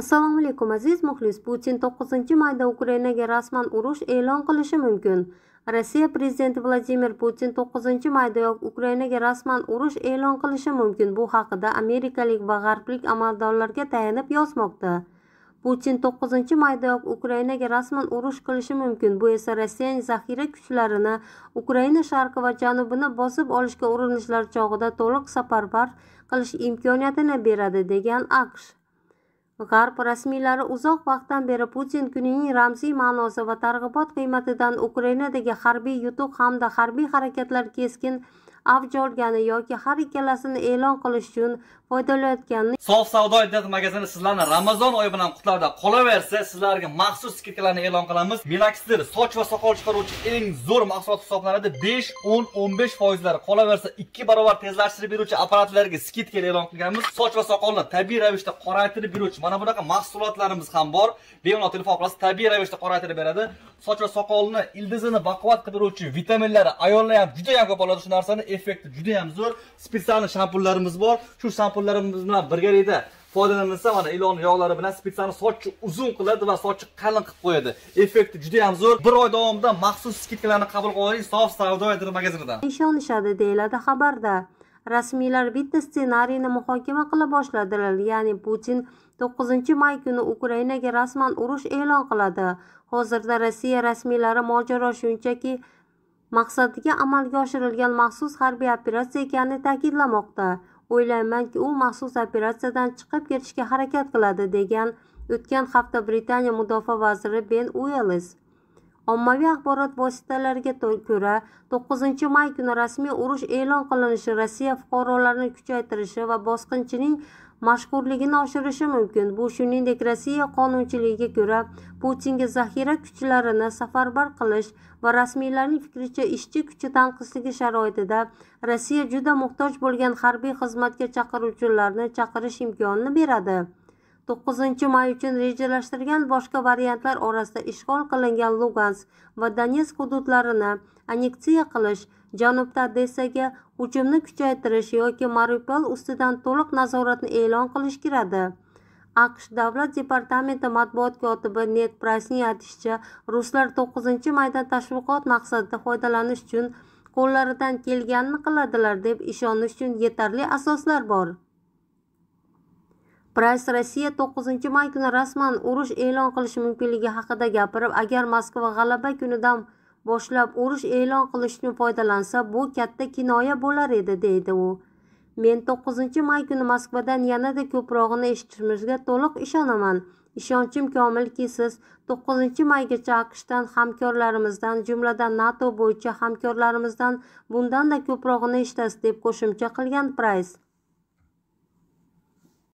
assalomu alaykum aziz muxlis putin 9 mayda ukrainaga rasman urush e'lon qilishi mumkin rossiya prezidenti vladimir putin 9 maydayoq ukrainaga rasman urush e'lon qilishi mumkin bu haqida amerikalik va g'arblik amaldorlarga tayanib yozmoqda putin 9 maydayoq ukrainaga rasman urush qilishi mumkin bu esa rossiyaning zaxira kuchlarini ukraina sharqi va janubini bosib olishga urinishlar chog'ida to'liq safarbar qilish imkoniyatini beradi degan aqsh g'arb rasmiylari uzoq vaqtdan beri putin kunining ramziy ma'nosi va targ'ibot qiymatidan ukrainadagi harbiy yutuq hamda harbiy harakatlar keskin avj olgani yoki har ikkalasini e'lon qilish uchun foydalanayotganini sof savdo internet magazini sizlarni ramazon oyi bilan qutladi qolaversa sizlarga maxsus skidkalarni e'lon qilamiz melaksdir soch va soqol chiqaruvchi eng zo'r mahsulot hisoblanadi besh o'n o'n besh foizlar qolaversa ikki barobar tezlashtirib beruvchi apparatlarga skidka e'lon qilganmiz soch va soqolni tabiiy ravishda qoraytirib beruvchi mana bunaqa mahsulotlarimiz ham bor bemalol telefon orqali tabiiy ravishda qoraytirib beradi soch va soqolni ildizini baquvvat qidiruvchi vitaminlari ayollar ham juda ham ko'p oladi shu narsani effekti juda ham zo'r spetsialni shampunlarimiz bor shu shampunlarimiz bilan birgalikda foydalanilsa mana ilon yog'lari bilan spetsialni sochni uzun qiladi va sochni qalin qilib qo'yadi effekti juda ham zo'r bir oy davomida maxsus skidkalarni qabul qiling sof savdo magazinidan ishonishadi deyiladi xabarda rasmiylar bitta ssenariyni muhokama qila boshladilar ya'ni putin to'qqizinchi may kuni ukrainaga rasman urush e'lon qiladi hozirda rossiya rasmiylari mojaro shunchaki maqsadiga amalga oshirilgan maxsus harbiy operatsiya ekanini ta'kidlamoqda o'ylaymanki u maxsus operatsiyadan chiqib ketishga harakat qiladi degan o'tgan hafta britaniya mudofaa vaziri ben uelis ommaviy axborot vositalariga ko'ra 9 may kuni rasmiy urush e'lon qilinishi rossiya fuqarolarini kuchaytirishi va bosqinchining mashhurligini oshirishi mumkin bu shuningdek rossiya qonunchiligiga ko'ra putinga zaxira kuchlarini safarbar qilish va rasmiylarning fikricha ishchi kuchi tanqisligi sharoitida rossiya juda muhtoj bo'lgan harbiy xizmatga chaqiruvchilarni chaqirish imkonini beradi to'qqizinchi may uchun rejalashtirgan boshqa variantlar orasida ishg'ol qilingan lugansk va donetsk hududlarini anneksiya qilish janubda odessaga hujumni kuchaytirish yoki mariupol ustidan to'liq nazoratni e'lon qilish kiradi aqsh davlat departamenti matbuot kotibi net prasning aytishicha ruslar to'qqizinchi maydan tashviqot maqsadida foydalanish uchun qo'llaridan kelganini qiladilar deb ishonish uchun yetarli asoslar bor Price Rossiya 9-may kuni rasman urush e'lon qilishi mumkinligi haqida gapirib, agar Moskva g'alaba kunidan boshlab urush e'lon qilishni foydalansa, bu katta kinoya bo'lar edi, deydi u. Men 9-may kuni Moskvadan yanada ko'prog'ini eshitishimizga to'liq ishonaman. Ishonchim komilki, siz 9-maygacha AQShdan hamkorlarimizdan, jumladan NATO bo'yicha hamkorlarimizdan bundan-da ko'prog'ini eshitasiz, deb qo'shimcha qilgan Price.